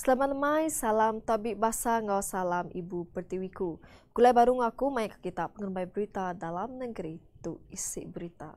Selamat mai, salam tabik basah ngau salam ibu pertiwiku. Kulai baru ngaku mai ke kita pengembai berita dalam negeri tu isi berita.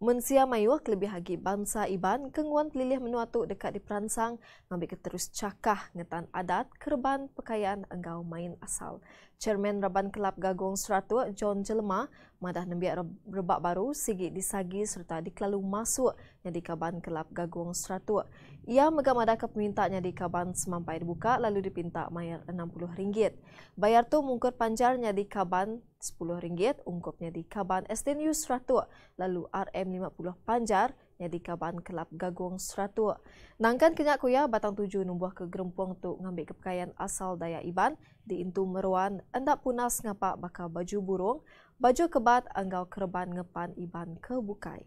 Mensia mayu lebih hagi bangsa Iban kenguan pelilih menua tu dekat di peransang ngambil keterus cakah ngetan adat kerban pekayaan engau main asal. Chairman Raban Kelab Gagong Seratuk John Jelma madah nembiak rebak baru sigi disagi serta dikelalu masuk yang di kaban Kelab Gagong Seratuk. Ia megamadah ke pemintanya di kaban semampai dibuka lalu dipinta mayar RM60. Bayar tu mungkur panjarnya di kaban RM10, ungkupnya di kaban Estin Yusratuk lalu RM50 panjar yang di Kelab gagung Seratua. Nangkan kenyak kuya batang tujuh nubuah ke gerempuang tu ngambil kepekayan asal daya Iban di Intu Meruan endak punas ngapak bakal baju burung, baju kebat anggau kerban ngepan Iban kebukai.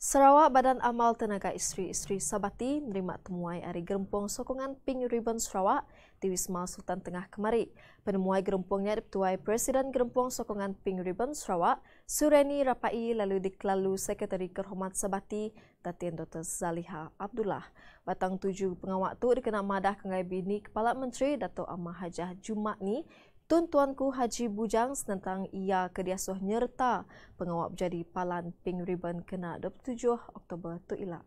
Sarawak Badan Amal Tenaga Isteri-Isteri Sabati menerima temuai dari gerempuang sokongan Pink Ribbon Sarawak di Wisma Sultan Tengah kemari. Penemuai gerempuangnya dipertuai Presiden Gerempuang Sokongan Pink Ribbon Sarawak, Sureni Rapai lalu dikelalu Sekretari Kehormat Sabati, Datin Dr. Zaliha Abdullah. Batang tujuh pengawak itu dikenal madah kengai bini Kepala Menteri Dato' Amah Hajah Jumat ni Tun Tuanku Haji Bujang senentang ia kediasuh nyerta pengawap jadi Palan Pink Ribbon kena 27 Oktober tu ilang.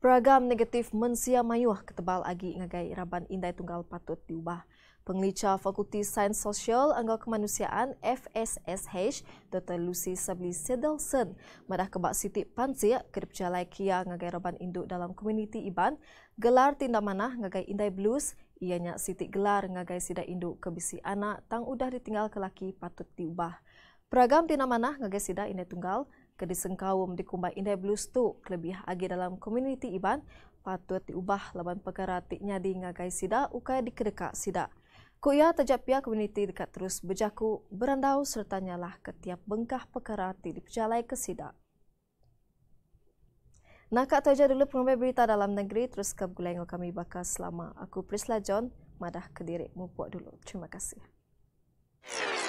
program negatif mensia mayuah ketebal agi ngagai raban indai tunggal patut diubah. Penglica Fakulti Sains Sosial Anggal Kemanusiaan FSSH Dr. Lucy Sabli Sedelson madah kebak Siti Pansia kedip jalai kia ngagai raban induk dalam komuniti Iban gelar tindak manah ngagai indai blues Ianya sitik gelar ngagai sida induk ke bisi anak tang udah ditinggal ke laki patut diubah. Peragam tina mana ngagai sida indai tunggal ke disengkawum di kumbai indai blues tu kelebih agi dalam komuniti iban patut diubah laban perkara tiknya di ngagai sida ukai dikedeka sida. Ku ia tajak pihak komuniti dekat terus berjaku, berandau serta nyalah ketiap bengkah perkara ti dipercayai ke sidak. Nah, kat tu aja dulu pengambil berita dalam negeri. Terus ke gulai kami bakal selama. Aku Prisla John, madah kediri mumpuk dulu. Terima kasih.